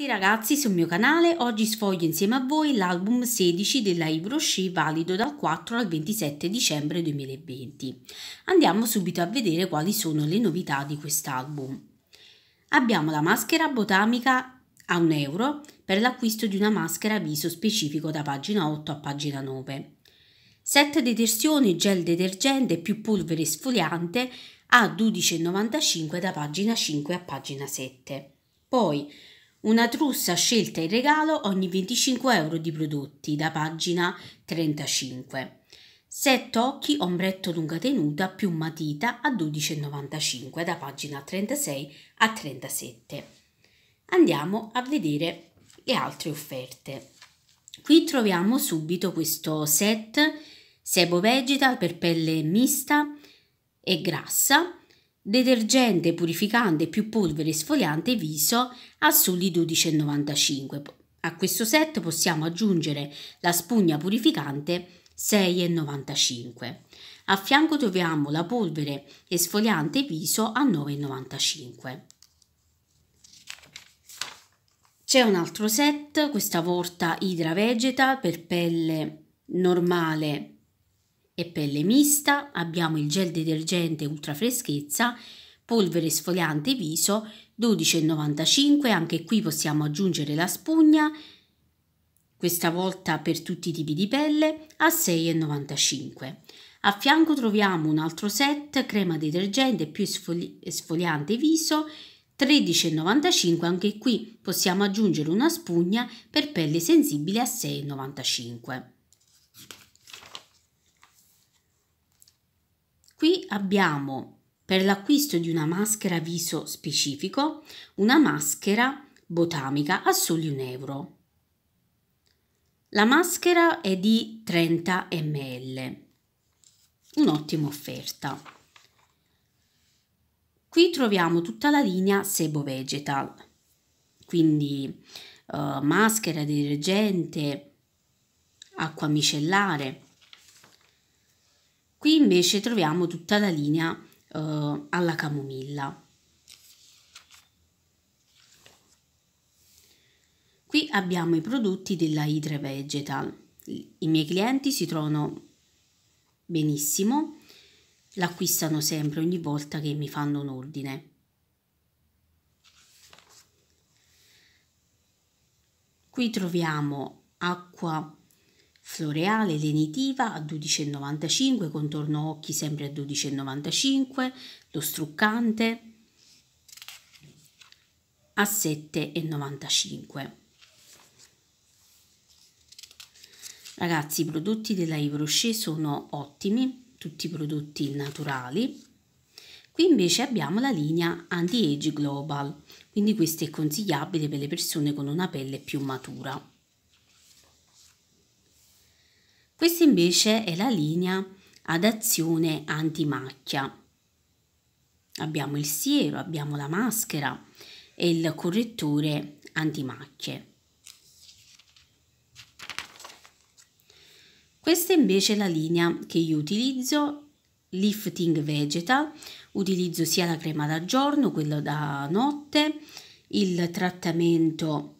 Benvenuti ragazzi sul mio canale, oggi sfoglio insieme a voi l'album 16 della Ibrosci valido dal 4 al 27 dicembre 2020. Andiamo subito a vedere quali sono le novità di quest'album. Abbiamo la maschera botamica a 1 euro per l'acquisto di una maschera viso specifico da pagina 8 a pagina 9. Set detersioni gel detergente più polvere sfoliante a 12,95 da pagina 5 a pagina 7. Poi una trussa scelta in regalo ogni 25 euro di prodotti, da pagina 35. Sette occhi, ombretto lunga tenuta, più matita a 12,95 da pagina 36 a 37. Andiamo a vedere le altre offerte. Qui troviamo subito questo set sebo vegetal per pelle mista e grassa detergente purificante più polvere sfoliante viso a soli 12,95. A questo set possiamo aggiungere la spugna purificante 6,95. A fianco troviamo la polvere esfoliante viso a 9,95. C'è un altro set, questa volta Hydra Vegeta per pelle normale e pelle mista, abbiamo il gel detergente ultra freschezza, polvere sfoliante viso 12,95, anche qui possiamo aggiungere la spugna, questa volta per tutti i tipi di pelle, a 6,95. A fianco troviamo un altro set crema detergente più sfoli sfoliante viso 13,95 anche qui possiamo aggiungere una spugna per pelle sensibile a 6,95. Qui abbiamo per l'acquisto di una maschera viso specifico una maschera botamica a soli un euro. La maschera è di 30 ml, un'ottima offerta. Qui troviamo tutta la linea Sebo Vegetal, quindi eh, maschera, detergente, acqua micellare, Qui invece troviamo tutta la linea eh, alla camomilla. Qui abbiamo i prodotti della Hydra Vegetal. I miei clienti si trovano benissimo, l'acquistano sempre ogni volta che mi fanno un ordine. Qui troviamo acqua floreale lenitiva a 12,95, contorno occhi sempre a 12,95, lo struccante a 7,95. Ragazzi, i prodotti della Ivrochet sono ottimi, tutti prodotti naturali. Qui invece abbiamo la linea Anti-Age Global, quindi questo è consigliabile per le persone con una pelle più matura. Questa invece è la linea ad azione antimacchia. Abbiamo il siero, abbiamo la maschera e il correttore antimacchie. Questa invece è la linea che io utilizzo, Lifting Vegetal. utilizzo sia la crema da giorno, quella da notte, il trattamento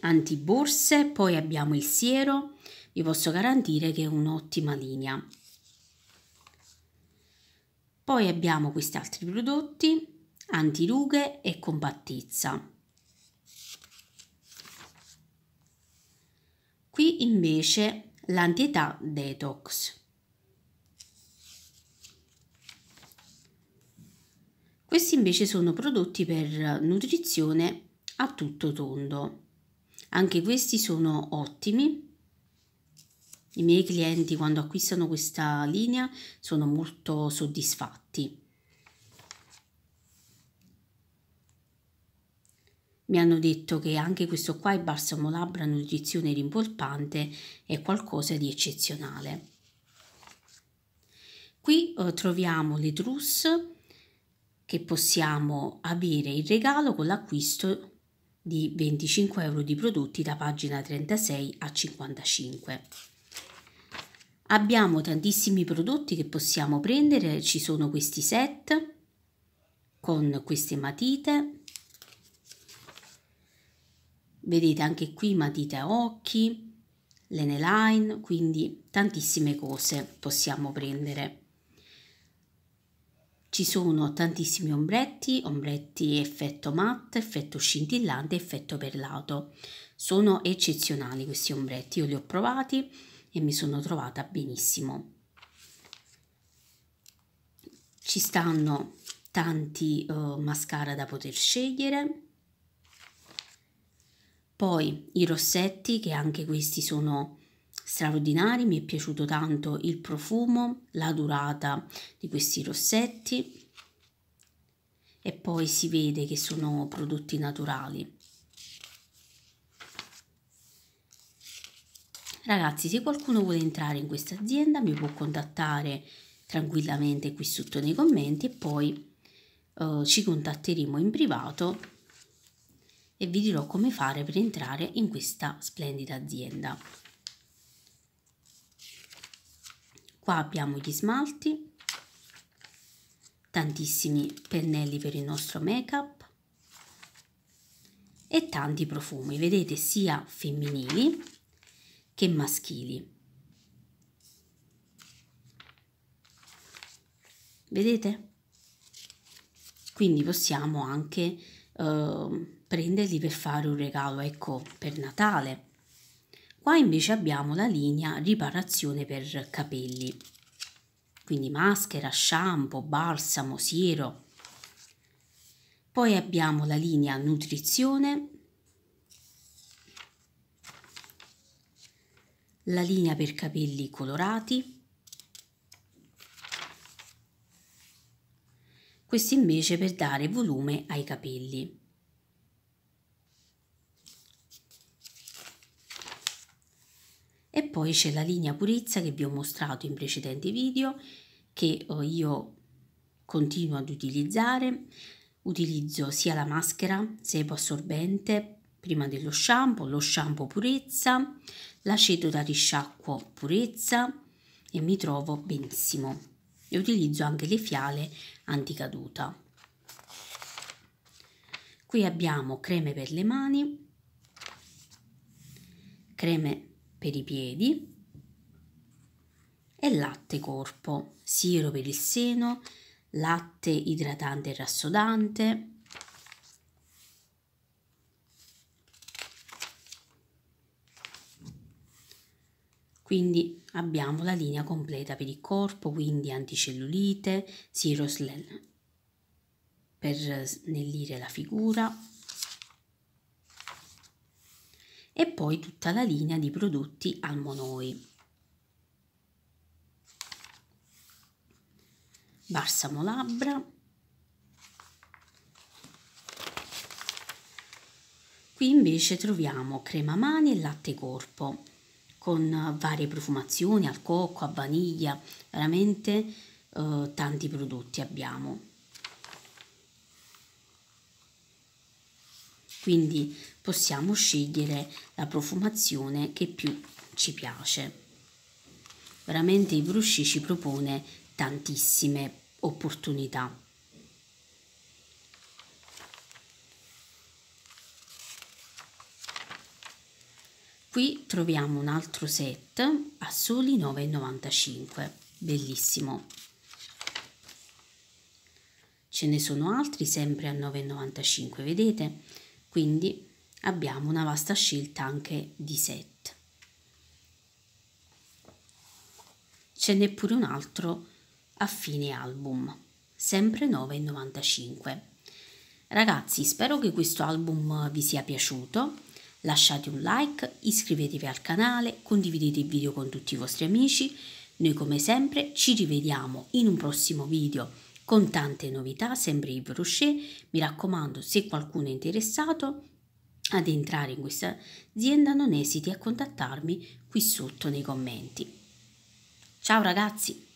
antiborse, poi abbiamo il siero, vi posso garantire che è un'ottima linea. Poi abbiamo questi altri prodotti, antirughe e compattezza. Qui invece l'antietà detox. Questi invece sono prodotti per nutrizione a tutto tondo. Anche questi sono ottimi i miei clienti quando acquistano questa linea sono molto soddisfatti. Mi hanno detto che anche questo qua, è balsamo labbra nutrizione rimpolpante, è qualcosa di eccezionale. Qui eh, troviamo le trousse che possiamo avere in regalo con l'acquisto di 25 euro di prodotti da pagina 36 a 55. Abbiamo tantissimi prodotti che possiamo prendere, ci sono questi set con queste matite. Vedete anche qui matite a occhi, l'eneline, quindi tantissime cose possiamo prendere. Ci sono tantissimi ombretti, ombretti effetto matte, effetto scintillante, effetto perlato. Sono eccezionali questi ombretti, io li ho provati e mi sono trovata benissimo. Ci stanno tanti uh, mascara da poter scegliere. Poi i rossetti, che anche questi sono straordinari, mi è piaciuto tanto il profumo, la durata di questi rossetti e poi si vede che sono prodotti naturali. Ragazzi, se qualcuno vuole entrare in questa azienda mi può contattare tranquillamente qui sotto nei commenti e poi eh, ci contatteremo in privato e vi dirò come fare per entrare in questa splendida azienda. Qua abbiamo gli smalti, tantissimi pennelli per il nostro make-up e tanti profumi, vedete sia femminili che maschili. Vedete? Quindi possiamo anche eh, prenderli per fare un regalo, ecco, per Natale. Qua invece abbiamo la linea riparazione per capelli, quindi maschera, shampoo, balsamo, siero. Poi abbiamo la linea nutrizione, la linea per capelli colorati, questo invece per dare volume ai capelli. E poi c'è la linea purezza che vi ho mostrato in precedenti video che eh, io continuo ad utilizzare. Utilizzo sia la maschera, sebo assorbente, prima dello shampoo, lo shampoo purezza, l'aceto da risciacquo purezza e mi trovo benissimo. E utilizzo anche le fiale anticaduta. Qui abbiamo creme per le mani, creme per i piedi e latte corpo, siero per il seno, latte idratante e rassodante, Quindi abbiamo la linea completa per il corpo, quindi anticellulite, Siroslen per snellire la figura e poi tutta la linea di prodotti almonoi. Balsamo labbra, Qui invece troviamo crema mani e latte corpo con eh, varie profumazioni al cocco, a vaniglia, veramente eh, tanti prodotti abbiamo. Quindi possiamo scegliere la profumazione che più ci piace. Veramente il Brusci ci propone tantissime opportunità. qui troviamo un altro set a soli 9,95 bellissimo ce ne sono altri sempre a 9,95 vedete quindi abbiamo una vasta scelta anche di set ce n'è pure un altro a fine album sempre 9,95 ragazzi spero che questo album vi sia piaciuto Lasciate un like, iscrivetevi al canale, condividete il video con tutti i vostri amici. Noi come sempre ci rivediamo in un prossimo video con tante novità, sempre Yves Rocher. Mi raccomando, se qualcuno è interessato ad entrare in questa azienda, non esiti a contattarmi qui sotto nei commenti. Ciao ragazzi!